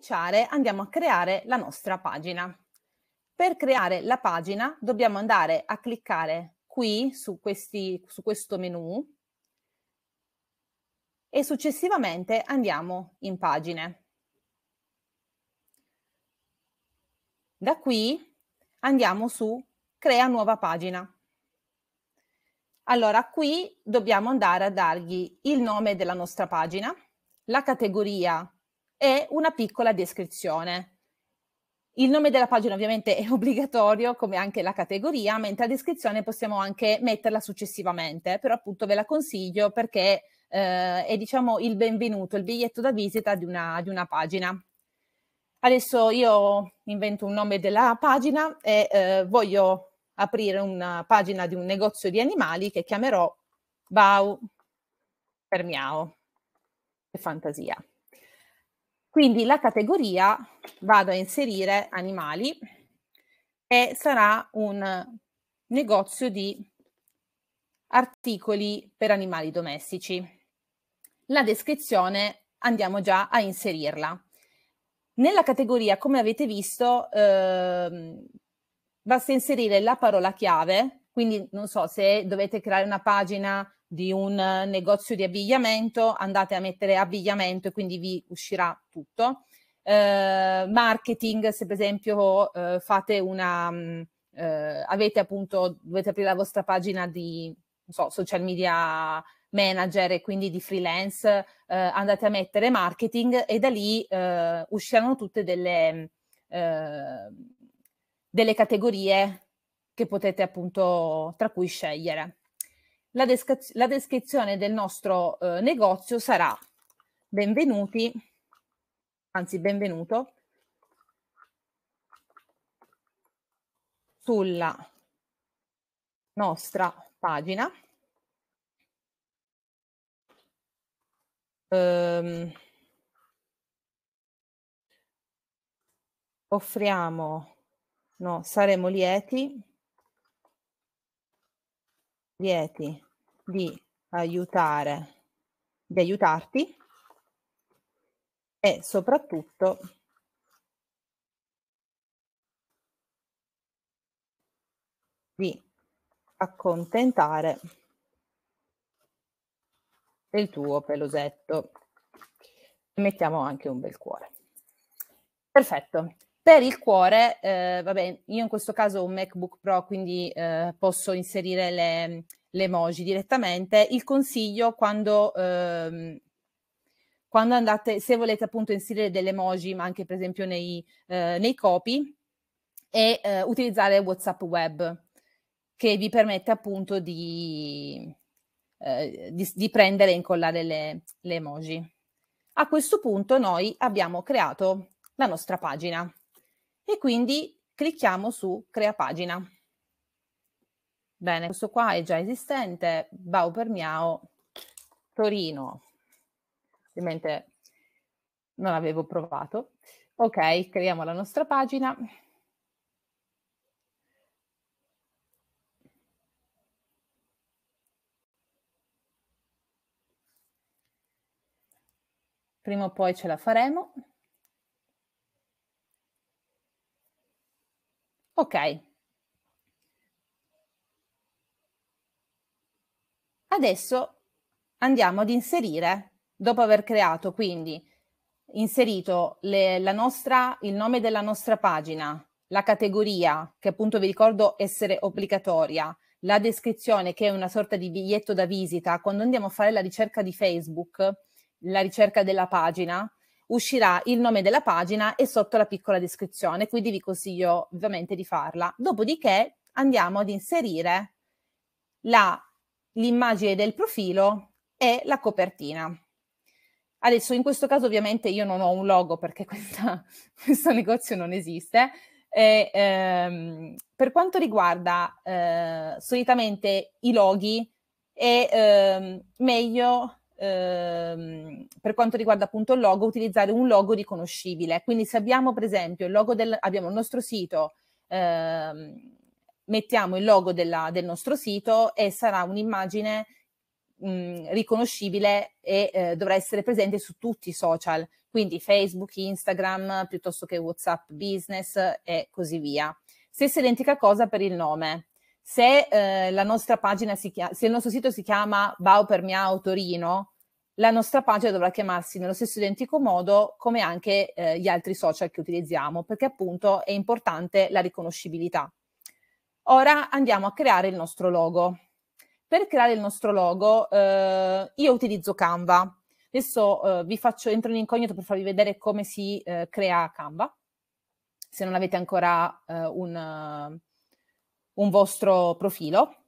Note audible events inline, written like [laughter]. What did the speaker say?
cominciare andiamo a creare la nostra pagina. Per creare la pagina dobbiamo andare a cliccare qui su, questi, su questo menu e successivamente andiamo in pagine. Da qui andiamo su crea nuova pagina. Allora qui dobbiamo andare a dargli il nome della nostra pagina, la categoria e una piccola descrizione. Il nome della pagina ovviamente è [laughs] obbligatorio, come anche la categoria, mentre la descrizione possiamo anche metterla successivamente, però appunto ve la consiglio perché eh, è diciamo il benvenuto, il biglietto da visita di una, di una pagina. Adesso io invento un nome della pagina e eh, voglio aprire una pagina di un negozio di animali che chiamerò Bau per Miao. Che fantasia. Quindi la categoria vado a inserire animali e sarà un negozio di articoli per animali domestici. La descrizione andiamo già a inserirla. Nella categoria, come avete visto, eh, basta inserire la parola chiave quindi non so se dovete creare una pagina di un eh, negozio di abbigliamento, andate a mettere abbigliamento e quindi vi uscirà tutto. Eh, marketing, se per esempio eh, fate una, mm, eh, avete appunto, dovete aprire la vostra pagina di so, social media manager e quindi di freelance, eh, andate a mettere marketing e da lì eh, usciranno tutte delle, mm, delle categorie che potete appunto tra cui scegliere. La, descri- la descrizione del nostro eh, negozio sarà benvenuti, anzi benvenuto, sulla nostra pagina. Um, offriamo, no, saremo lieti lieti di aiutare, di aiutarti e soprattutto di accontentare il tuo pelosetto. Mettiamo anche un bel cuore. Perfetto. Per il cuore, eh, vabbè, io in questo caso ho un MacBook Pro, quindi eh, posso inserire le, le, emoji direttamente. Il consiglio quando, ehm, quando, andate, se volete appunto inserire delle emoji, ma anche per esempio nei, eh, nei copy, è eh, utilizzare WhatsApp Web, che vi permette appunto di, eh, di, di prendere e incollare le, le emoji. A questo punto noi abbiamo creato la nostra pagina e quindi clicchiamo su crea pagina. Bene, questo qua è già esistente, Bau per Miao, Torino. Ovviamente non avevo provato. Ok, creiamo la nostra pagina. Prima o poi ce la faremo. Ok. Adesso andiamo ad inserire, dopo aver creato quindi inserito le, nostra, il nome della nostra pagina, la categoria, che appunto vi ricordo essere obbligatoria, la descrizione che è una sorta di biglietto da visita, quando andiamo a fare la ricerca di Facebook, la ricerca della pagina, uscirà il nome della pagina e sotto la piccola descrizione, quindi vi consiglio ovviamente di farla. Dopodiché andiamo ad inserire la, l'immagine del profilo e la copertina. Adesso in questo caso ovviamente io non ho un logo perché [laughs] questa, questo negozio non esiste. E, ehm, per quanto riguarda eh, solitamente i loghi, è ehm, meglio ehm, per quanto riguarda appunto il logo, utilizzare un logo riconoscibile. Quindi se abbiamo per esempio il logo del, abbiamo il nostro sito, ehm, mettiamo il logo della, del nostro sito e sarà un'immagine mh, riconoscibile e eh, dovrà essere presente su tutti i social, quindi Facebook, Instagram, piuttosto che WhatsApp Business e così via. Stessa identica cosa per il nome se, eh, la nostra pagina si chiama, se il nostro sito si chiama Bau per Miao Torino, la nostra pagina dovrà chiamarsi nello stesso identico modo come anche eh, gli altri social che utilizziamo, perché appunto è importante la riconoscibilità. Ora andiamo a creare il nostro logo. Per creare il nostro logo eh, io utilizzo Canva. Adesso eh, vi faccio, entro in incognito per farvi vedere come si eh, crea Canva, se non avete ancora eh, un un vostro profilo